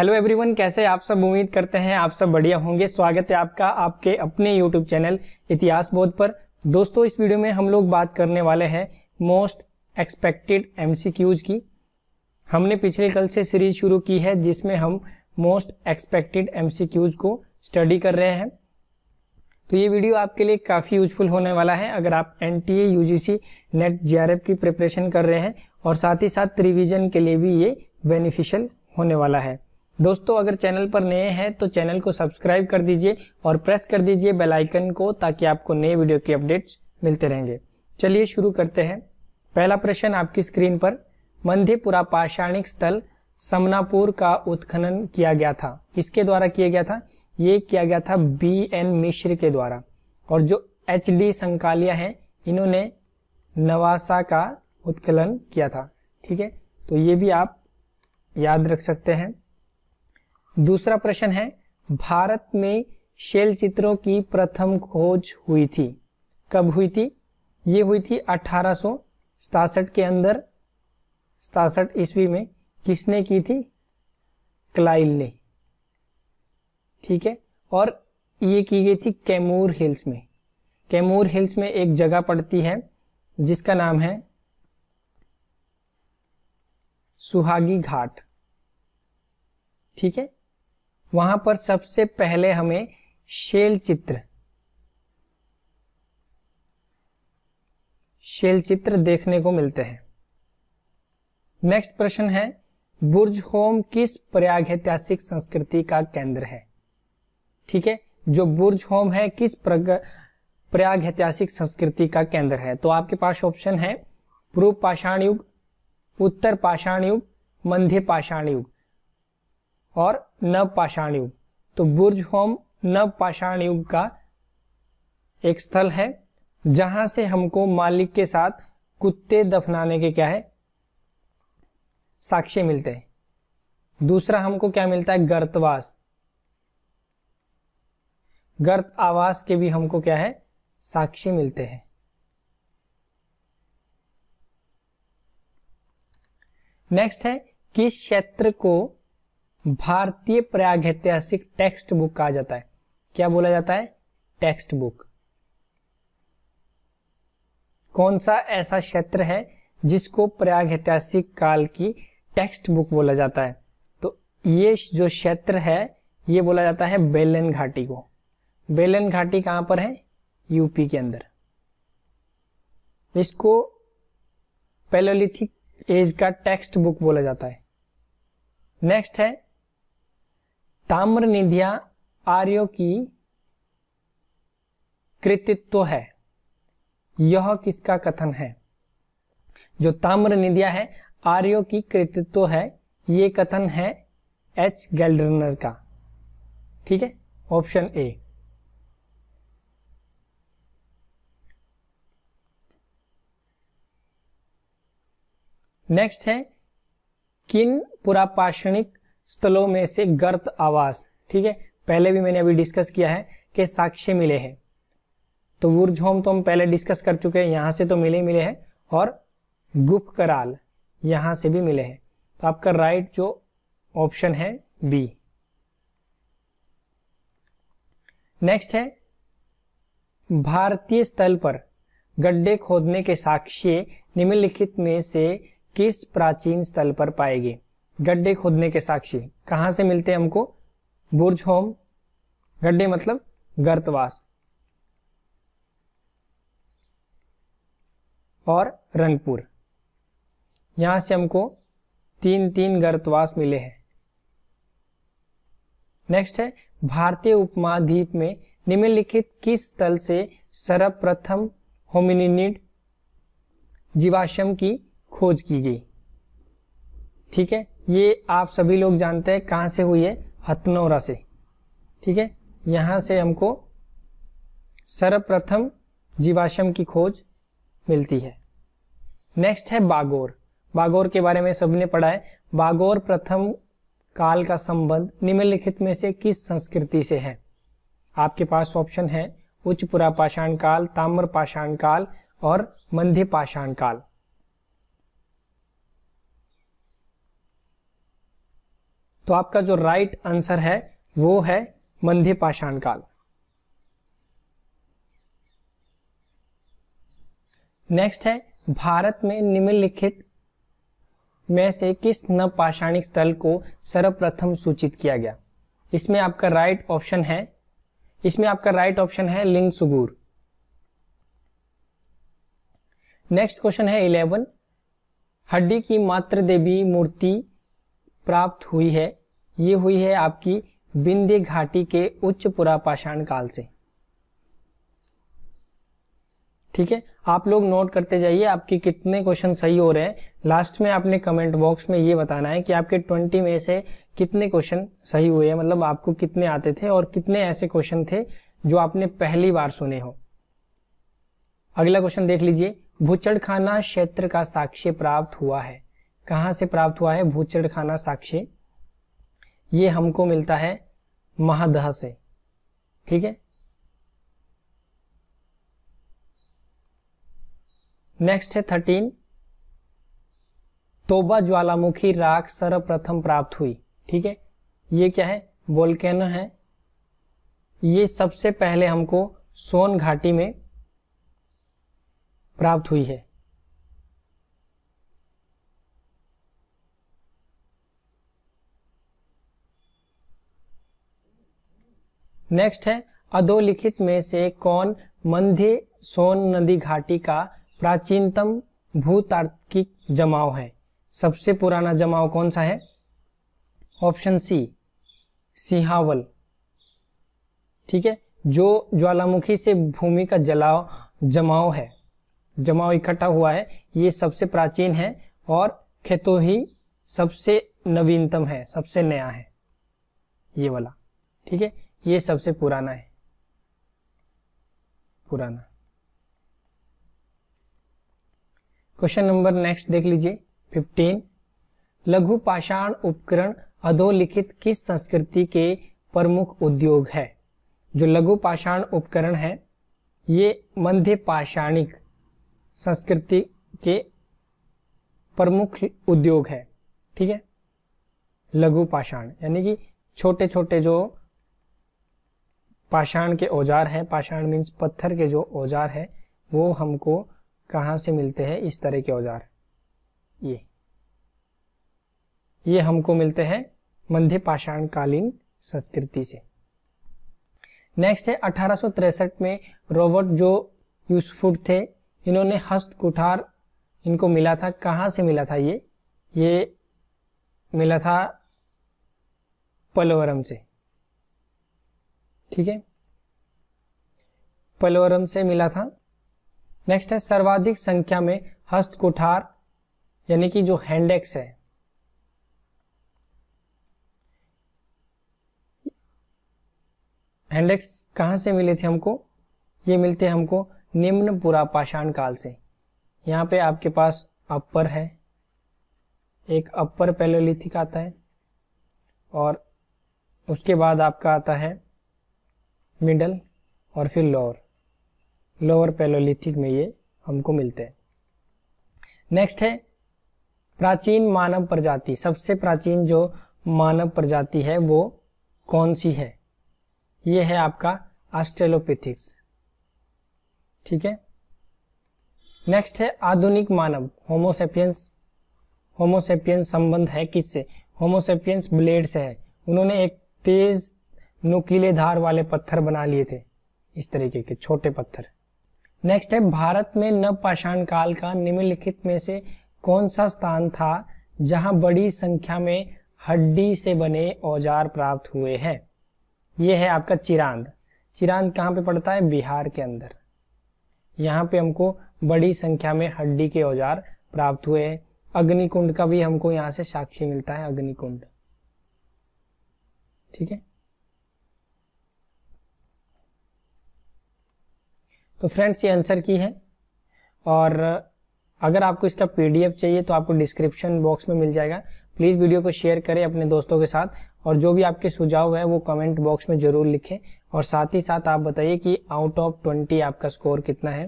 hello everyone कैसे आप सब उम्मीद करते हैं आप सब बढ़िया होंगे स्वागत है आपका आपके अपने यूट्यूब चैनल इतिहास बोध पर दोस्तों इस वीडियो में हम लोग बात करने वाले हैं मोस्ट एक्सपेक्टेड एमसीक्यूज की हमने पिछले कल से सीरीज शुरू की है जिसमें हम मोस्ट एक्सपेक्टेड एमसीक्यूज को स्टडी कर रहे हैं तो ये वीडियो आपके लिए काफ़ी यूजफुल होने वाला है अगर आप N T UGC NET JRF की प्रिपरेशन कर रहे हैं और साथ ही साथ रिविजन के लिए भी ये बेनिफिशियल होने वाला है दोस्तों अगर चैनल पर नए हैं तो चैनल को सब्सक्राइब कर दीजिए और प्रेस कर दीजिए बेल आइकन को ताकि आपको नए वीडियो के अपडेट्स मिलते रहेंगे चलिए शुरू करते हैं पहला प्रश्न आपकी स्क्रीन पर मंधेपुरा पाषाणिक स्थल समनापुर का उत्खनन किया गया था किसके द्वारा किया गया था ये किया गया था बी एन मिश्र के द्वारा और जो एच डी संकालिया है इन्होंने नवासा का उत्खनन किया था ठीक है तो ये भी आप याद रख सकते हैं दूसरा प्रश्न है भारत में शैल चित्रों की प्रथम खोज हुई थी कब हुई थी ये हुई थी अठारह के अंदर सतासठ ईस्वी में किसने की थी क्लाइल ने ठीक है और ये की गई थी कैमूर हिल्स में कैमूर हिल्स में एक जगह पड़ती है जिसका नाम है सुहागी घाट ठीक है वहां पर सबसे पहले हमें शेल चित्र शेल चित्र देखने को मिलते हैं नेक्स्ट प्रश्न है बुर्ज होम किस ऐतिहासिक संस्कृति का केंद्र है ठीक है जो बुर्ज होम है किस प्रयाग ऐतिहासिक संस्कृति का केंद्र है तो आपके पास ऑप्शन है पूर्व पाषाण युग उत्तर पाषाण युग मध्य पाषाण युग और नवपाषाण युग तो बुर्ज होम नवपाषाण युग का एक स्थल है जहां से हमको मालिक के साथ कुत्ते दफनाने के क्या है साक्ष्य मिलते हैं दूसरा हमको क्या मिलता है गर्तवास गर्त आवास के भी हमको क्या है साक्षी मिलते हैं नेक्स्ट है किस क्षेत्र को भारतीय प्रागैतिहासिक टेक्स्ट बुक कहा जाता है क्या बोला जाता है टेक्स्ट बुक कौन सा ऐसा क्षेत्र है जिसको प्रयाग ऐतिहासिक काल की टेक्स्ट बुक बोला जाता है तो ये जो क्षेत्र है ये बोला जाता है बेलन घाटी को बेलन घाटी कहां पर है यूपी के अंदर इसको पेलोलिथिक एज का टेक्स्ट बुक बोला जाता है नेक्स्ट है ताम्र निधिया आर्यों की कृतित्व है यह किसका कथन है जो ताम्र निधिया है आर्यों की कृतित्व है यह कथन है एच गैल्डरनर का ठीक है ऑप्शन ए नेक्स्ट है किन पुरापाषणिक स्थलों में से गर्त आवास ठीक है पहले भी मैंने अभी डिस्कस किया है कि साक्ष्य मिले हैं तो वुरझोम तो हम पहले डिस्कस कर चुके हैं यहां से तो मिले ही मिले हैं और गुप कराल यहां से भी मिले हैं तो आपका राइट जो ऑप्शन है बी नेक्स्ट है भारतीय स्थल पर गड्ढे खोदने के साक्ष्य निम्नलिखित में से किस प्राचीन स्थल पर पाएगी गड्ढे खोदने के साक्षी कहां से मिलते हैं हमको बुर्ज होम गड्ढे मतलब गर्तवास और रंगपुर यहां से हमको तीन तीन गर्तवास मिले हैं नेक्स्ट है भारतीय उपमहाद्वीप में निम्नलिखित किस स्थल से सर्वप्रथम होमिनिड जीवाश्म की खोज की गई ठीक है ये आप सभी लोग जानते हैं कहाँ से हुई है हथनौरा से ठीक है यहाँ से हमको सर्वप्रथम जीवाश्म की खोज मिलती है नेक्स्ट है बागोर बागोर के बारे में सबने पढ़ा है बागोर प्रथम काल का संबंध निम्नलिखित में से किस संस्कृति से है आपके पास ऑप्शन है उच्च पुरापाषाण काल ताम्र पाषाण काल और मध्य पाषाण काल तो आपका जो राइट आंसर है वो है मध्य पाषाण काल नेक्स्ट है भारत में निम्नलिखित में से किस नवपाषाणिक स्थल को सर्वप्रथम सूचित किया गया इसमें आपका राइट ऑप्शन है इसमें आपका राइट ऑप्शन है लिंग सुगूर नेक्स्ट क्वेश्चन है इलेवन हड्डी की मात्र देवी मूर्ति प्राप्त हुई है ये हुई है आपकी बिंदे घाटी के उच्च पुरापाषाण काल से ठीक है आप लोग नोट करते जाइए आपके कितने क्वेश्चन सही हो रहे हैं लास्ट में आपने कमेंट बॉक्स में ये बताना है कि आपके 20 में से कितने क्वेश्चन सही हुए हैं मतलब आपको कितने आते थे और कितने ऐसे क्वेश्चन थे जो आपने पहली बार सुने हो अगला क्वेश्चन देख लीजिए भूचड़खाना क्षेत्र का साक्ष्य प्राप्त हुआ है कहाँ से प्राप्त हुआ है भूचड़खाना साक्ष्य ये हमको मिलता है महादह से ठीक है नेक्स्ट है थर्टीन तोबा ज्वालामुखी राख सर्वप्रथम प्राप्त हुई ठीक है ये क्या है बोलकेन है ये सबसे पहले हमको सोन घाटी में प्राप्त हुई है नेक्स्ट है अधोलिखित में से कौन मध्य सोन नदी घाटी का प्राचीनतम भूतार्किक जमाव है सबसे पुराना जमाव कौन सा है ऑप्शन सी सिहावल ठीक है जो ज्वालामुखी से भूमि का जलाव जमाव है जमाव इकट्ठा हुआ है ये सबसे प्राचीन है और खेतो ही सबसे नवीनतम है सबसे नया है ये वाला ठीक है ये सबसे पुराना है पुराना क्वेश्चन नंबर नेक्स्ट देख लीजिए फिफ्टीन लघु पाषाण उपकरण अधोलिखित किस संस्कृति के प्रमुख उद्योग है जो लघु पाषाण उपकरण है ये मध्य पाषाणिक संस्कृति के प्रमुख उद्योग है ठीक है लघु पाषाण यानी कि छोटे छोटे जो पाषाण के औजार हैं पाषाण मीन्स पत्थर के जो औजार हैं वो हमको कहाँ से मिलते हैं इस तरह के औजार ये ये हमको मिलते हैं मध्य पाषाण कालीन संस्कृति से नेक्स्ट है अठारह में रॉबर्ट जो यूसफुट थे इन्होंने हस्त कुठार इनको मिला था कहाँ से मिला था ये ये मिला था पलवरम से ठीक है पलोरम से मिला था नेक्स्ट है सर्वाधिक संख्या में हस्त यानी कि जो हैंडेक्स है हैंडेक्स कहाँ से मिले थे हमको ये मिलते हैं हमको निम्न पुरा पाषाण काल से यहां पे आपके पास अपर है एक अपर पैलोलिथिक आता है और उसके बाद आपका आता है मिडल और फिर लोअर लोअर पैलोलिथिक में ये हमको मिलते हैं नेक्स्ट है प्राचीन मानव प्रजाति सबसे प्राचीन जो मानव प्रजाति है वो कौन सी है ये है आपका ऑस्ट्रेलोपिथिक्स ठीक है नेक्स्ट है आधुनिक मानव होमोसेपियंस होमोसेपियंस संबंध है किससे होमोसेपियंस ब्लेड से है उन्होंने एक तेज नुकीले धार वाले पत्थर बना लिए थे इस तरीके के छोटे पत्थर नेक्स्ट है भारत में नव पाषाण काल का निम्नलिखित में से कौन सा स्थान था जहां बड़ी संख्या में हड्डी से बने औजार प्राप्त हुए हैं यह है आपका चिरांद चिरांद कहाँ पे पड़ता है बिहार के अंदर यहाँ पे हमको बड़ी संख्या में हड्डी के औजार प्राप्त हुए हैं अग्निकुंड का भी हमको यहाँ से साक्षी मिलता है अग्निकुंड ठीक है तो फ्रेंड्स ये आंसर की है और अगर आपको इसका पीडीएफ चाहिए तो आपको डिस्क्रिप्शन बॉक्स में मिल जाएगा प्लीज़ वीडियो को शेयर करें अपने दोस्तों के साथ और जो भी आपके सुझाव है वो कमेंट बॉक्स में ज़रूर लिखें और साथ ही साथ आप बताइए कि आउट ऑफ ट्वेंटी आपका स्कोर कितना है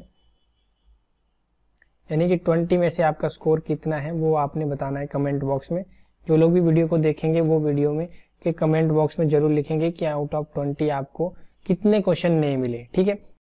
यानी कि ट्वेंटी में से आपका स्कोर कितना है वो आपने बताना है कमेंट बॉक्स में जो लोग भी वीडियो को देखेंगे वो वीडियो में के कमेंट बॉक्स में ज़रूर लिखेंगे कि आउट ऑफ ट्वेंटी आपको कितने क्वेश्चन नहीं मिले ठीक है